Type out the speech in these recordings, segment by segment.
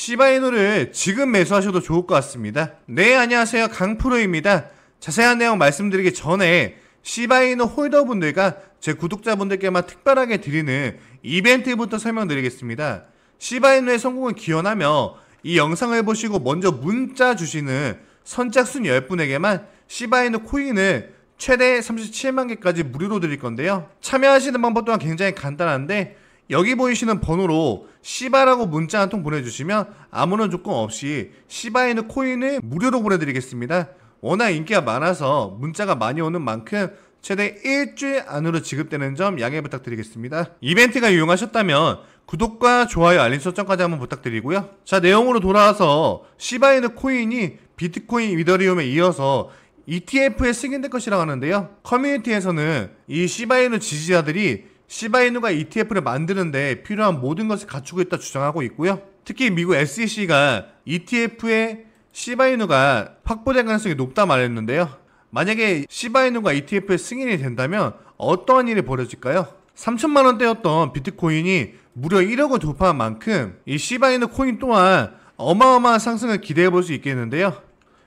시바이노를 지금 매수하셔도 좋을 것 같습니다. 네, 안녕하세요. 강프로입니다. 자세한 내용 말씀드리기 전에 시바이노 홀더분들과 제 구독자분들께만 특별하게 드리는 이벤트부터 설명드리겠습니다. 시바이노의 성공을 기원하며 이 영상을 보시고 먼저 문자 주시는 선착순 10분에게만 시바이노 코인을 최대 37만 개까지 무료로 드릴 건데요. 참여하시는 방법 또한 굉장히 간단한데 여기 보이시는 번호로 시바라고 문자 한 통 보내주시면 아무런 조건 없이 시바이누 코인을 무료로 보내드리겠습니다. 워낙 인기가 많아서 문자가 많이 오는 만큼 최대 일주일 안으로 지급되는 점 양해 부탁드리겠습니다. 이벤트가 유용하셨다면 구독과 좋아요 알림 설정까지 한번 부탁드리고요. 자 내용으로 돌아와서 시바이누 코인이 비트코인 이더리움에 이어서 ETF에 승인될 것이라고 하는데요. 커뮤니티에서는 이 시바이누 지지자들이 시바이누가 ETF를 만드는데 필요한 모든 것을 갖추고 있다 주장하고 있고요. 특히 미국 SEC가 ETF에 시바이누가 확보될 가능성이 높다 말했는데요. 만약에 시바이누가 e t f 의 승인이 된다면 어떠한 일이 벌어질까요? 3천만 원대였던 비트코인이 무려 1억을 돌파한 만큼 이 시바이누 코인 또한 어마어마한 상승을 기대해 볼 수 있겠는데요.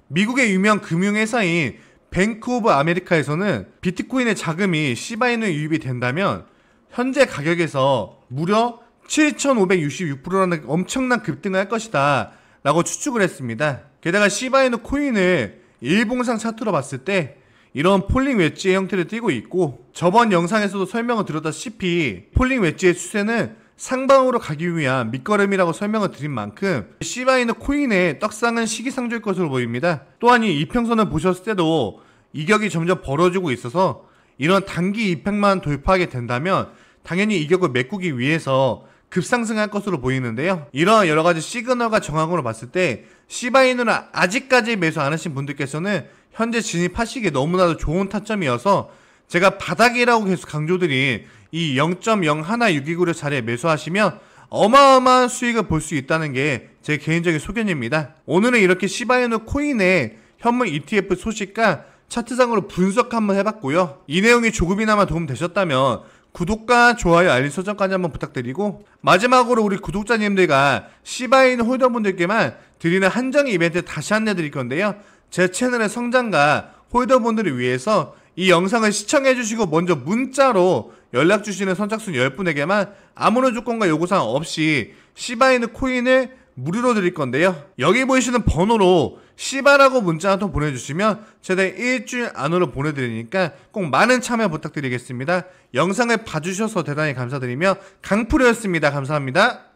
미국의 유명 금융회사인 뱅크 오브 아메리카에서는 비트코인의 자금이 시바이누에 유입이 된다면 현재 가격에서 무려 7,566%라는 엄청난 급등을 할 것이다 라고 추측을 했습니다. 게다가 시바이누 코인을 일봉상 차트로 봤을 때 이런 폴링 웨지의 형태를 띠고 있고 저번 영상에서도 설명을 드렸다시피 폴링 웨지의 추세는 상방으로 가기 위한 밑거름이라고 설명을 드린 만큼 시바이누 코인의 떡상은 시기상조일 것으로 보입니다. 또한 이 이평선을 보셨을 때도 이격이 점점 벌어지고 있어서 이런 단기 이평만 돌파하게 된다면 당연히 이 격을 메꾸기 위해서 급상승할 것으로 보이는데요. 이러한 여러 가지 시그널과 정황으로 봤을 때 시바이누는 아직까지 매수 안 하신 분들께서는 현재 진입하시기에 너무나도 좋은 타점이어서 제가 바닥이라고 계속 강조드린 이 0.01629를 자리에 매수하시면 어마어마한 수익을 볼 수 있다는 게 제 개인적인 소견입니다. 오늘은 이렇게 시바이누 코인의 현물 ETF 소식과 차트상으로 분석 한번 해봤고요. 이 내용이 조금이나마 도움되셨다면 구독과 좋아요, 알림 설정까지 한번 부탁드리고 마지막으로 우리 구독자님들과 시바인 홀더분들께만 드리는 한정 이벤트 다시 안내드릴 건데요. 제 채널의 성장과 홀더분들을 위해서 이 영상을 시청해주시고 먼저 문자로 연락주시는 선착순 10분에게만 아무런 조건과 요구사항 없이 시바인누 코인을 무료로 드릴 건데요. 여기 보이시는 번호로 씨바라고 문자 한 통 보내주시면 최대 일주일 안으로 보내드리니까 꼭 많은 참여 부탁드리겠습니다. 영상을 봐주셔서 대단히 감사드리며 강프로였습니다. 감사합니다.